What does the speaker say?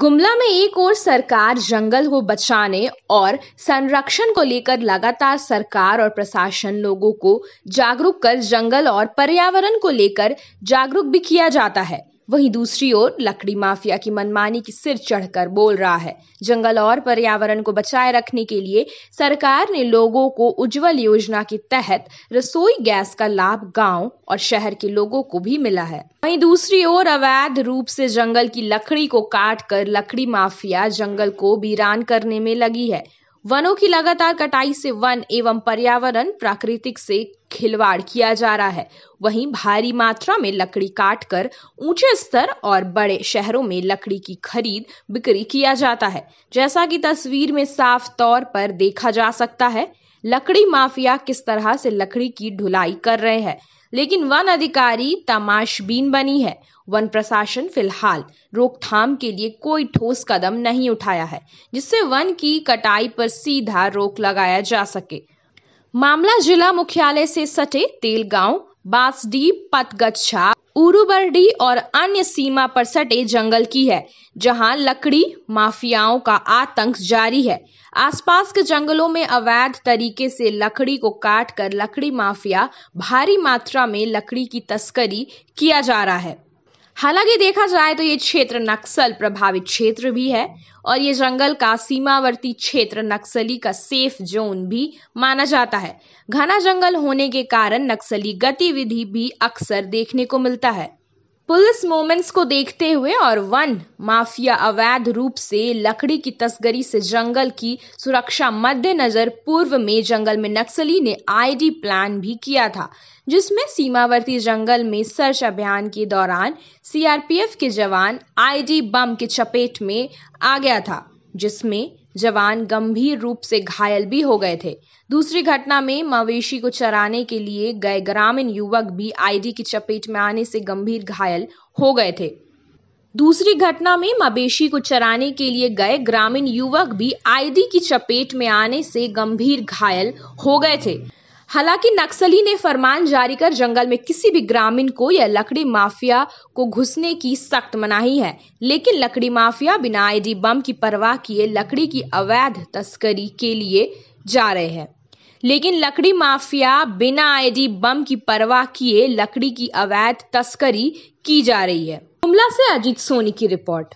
गुमला में एक ओर सरकार जंगल को बचाने और संरक्षण को लेकर लगातार सरकार और प्रशासन लोगों को जागरूक कर जंगल और पर्यावरण को लेकर जागरूक भी किया जाता है वहीं दूसरी ओर लकड़ी माफिया की मनमानी की सिर चढ़कर बोल रहा है जंगल और पर्यावरण को बचाए रखने के लिए सरकार ने लोगों को उज्जवल योजना के तहत रसोई गैस का लाभ गांव और शहर के लोगों को भी मिला है वहीं दूसरी ओर अवैध रूप से जंगल की लकड़ी को काट कर लकड़ी माफिया जंगल को वीरान करने में लगी है वनों की लगातार कटाई से वन एवं पर्यावरण प्राकृतिक से खिलवाड़ किया जा रहा है वहीं भारी मात्रा में लकड़ी काटकर ऊंचे स्तर और बड़े शहरों में लकड़ी की खरीद बिक्री किया जाता है जैसा कि तस्वीर में साफ तौर पर देखा जा सकता है लकड़ी माफिया किस तरह से लकड़ी की ढुलाई कर रहे हैं लेकिन वन अधिकारी तमाशबीन बनी है वन प्रशासन फिलहाल रोकथाम के लिए कोई ठोस कदम नहीं उठाया है जिससे वन की कटाई पर सीधा रोक लगाया जा सके मामला जिला मुख्यालय से सटे तेलगांव बासडीप पतगच्छा उरुबरडी और अन्य सीमा पर सटे जंगल की है जहां लकड़ी माफियाओं का आतंक जारी है आसपास के जंगलों में अवैध तरीके से लकड़ी को काटकर लकड़ी माफिया भारी मात्रा में लकड़ी की तस्करी किया जा रहा है हालांकि देखा जाए तो ये क्षेत्र नक्सल प्रभावित क्षेत्र भी है और ये जंगल का सीमावर्ती क्षेत्र नक्सली का सेफ जोन भी माना जाता है घना जंगल होने के कारण नक्सली गतिविधि भी अक्सर देखने को मिलता है पुलिस मोमेंट्स को देखते हुए और वन माफिया अवैध रूप से लकड़ी की तस्करी से जंगल की सुरक्षा मद्देनजर पूर्व में जंगल में नक्सली ने आईडी प्लान भी किया था जिसमें सीमावर्ती जंगल में सर्च अभियान के दौरान सीआरपीएफ के जवान आईडी बम की चपेट में आ गया था जिसमें जवान गंभीर रूप से घायल भी हो गए थे दूसरी घटना में मवेशी को चराने के लिए गए ग्रामीण युवक भी आईडी की चपेट में आने से गंभीर घायल हो गए थे दूसरी घटना में मवेशी को चराने के लिए गए ग्रामीण युवक भी आईडी की चपेट में आने से गंभीर घायल हो गए थे हालांकि नक्सली ने फरमान जारी कर जंगल में किसी भी ग्रामीण को या लकड़ी माफिया को घुसने की सख्त मनाही है लेकिन लकड़ी माफिया बिना आईडी बम की परवाह किए लकड़ी की अवैध तस्करी के लिए जा रहे हैं लेकिन लकड़ी माफिया बिना आईडी बम की परवाह किए लकड़ी की अवैध तस्करी की जा रही है कुमला से अजीत सोनी की रिपोर्ट